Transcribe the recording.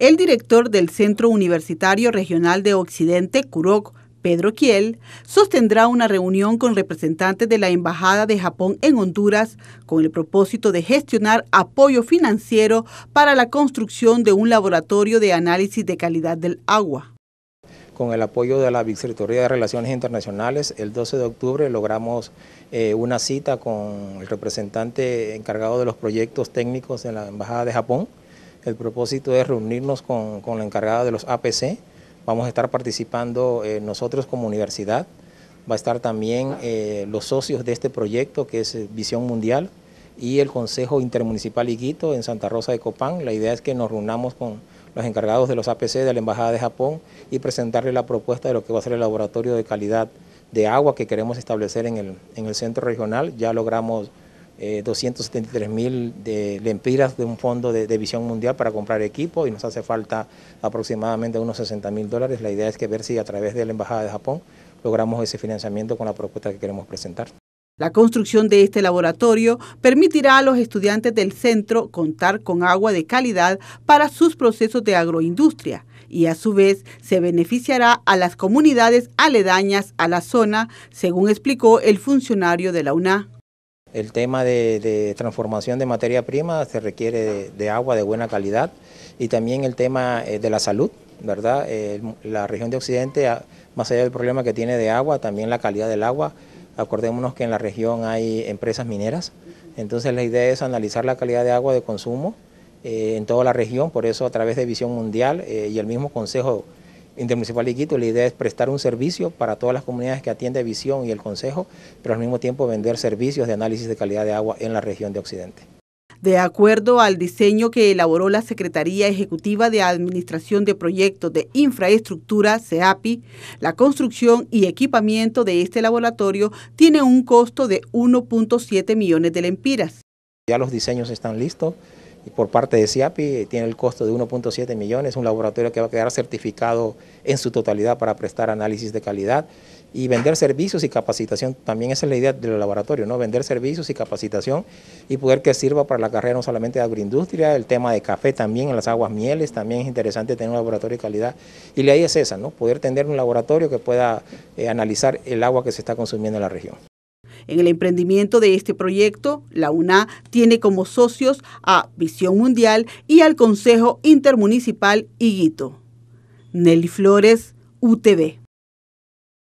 El director del Centro Universitario Regional de Occidente, Kurok, Pedro Kiel, sostendrá una reunión con representantes de la Embajada de Japón en Honduras con el propósito de gestionar apoyo financiero para la construcción de un laboratorio de análisis de calidad del agua. Con el apoyo de la Vicerrectoría de Relaciones Internacionales, el 12 de octubre logramos eh, una cita con el representante encargado de los proyectos técnicos en la Embajada de Japón el propósito es reunirnos con, la encargada de los APC. Vamos a estar participando eh, nosotros como universidad. Va a estar también eh, los socios de este proyecto, que es eh, Visión Mundial, y el Consejo Intermunicipal Higuito en Santa Rosa de Copán. La idea es que nos reunamos con los encargados de los APC de la Embajada de Japón y presentarle la propuesta de lo que va a ser el laboratorio de calidad de agua que queremos establecer en el, en el centro regional. Ya logramos 273 eh, mil de lempiras de un fondo de, de, visión mundial para comprar equipo y nos hace falta aproximadamente unos 60 mil dólares. La idea es que ver si a través de la Embajada de Japón logramos ese financiamiento con la propuesta que queremos presentar. La construcción de este laboratorio permitirá a los estudiantes del centro contar con agua de calidad para sus procesos de agroindustria y a su vez se beneficiará a las comunidades aledañas a la zona, según explicó el funcionario de la UNA. El tema de, transformación de materia prima se requiere de, agua de buena calidad y también el tema eh, de la salud, ¿verdad? la región de Occidente, más allá del problema que tiene de agua, también la calidad del agua. Acordémonos que en la región hay empresas mineras, entonces la idea es analizar la calidad de agua de consumo eh, en toda la región, por eso a través de Visión Mundial eh, y el mismo Consejo Intermunicipal de la idea es prestar un servicio para todas las comunidades que atiende Visión y el Consejo, pero al mismo tiempo vender servicios de análisis de calidad de agua en la región de Occidente. De acuerdo al diseño que elaboró la Secretaría Ejecutiva de Administración de Proyectos de Infraestructura, CEAPI, la construcción y equipamiento de este laboratorio tiene un costo de 1.7 millones de lempiras. Ya los diseños están listos, por parte de CIAPI tiene el costo de 1.7 millones, un laboratorio que va a quedar certificado en su totalidad para prestar análisis de calidad y vender servicios y capacitación, también esa es la idea del laboratorio, ¿no? vender servicios y capacitación y poder que sirva para la carrera no solamente de agroindustria, el tema de café también, en las aguas mieles, también es interesante tener un laboratorio de calidad y la idea es esa, ¿no? poder tener un laboratorio que pueda eh, analizar el agua que se está consumiendo en la región. En el emprendimiento de este proyecto, la UNA tiene como socios a Visión Mundial y al Consejo Intermunicipal Higuito. Nelly Flores, UTV.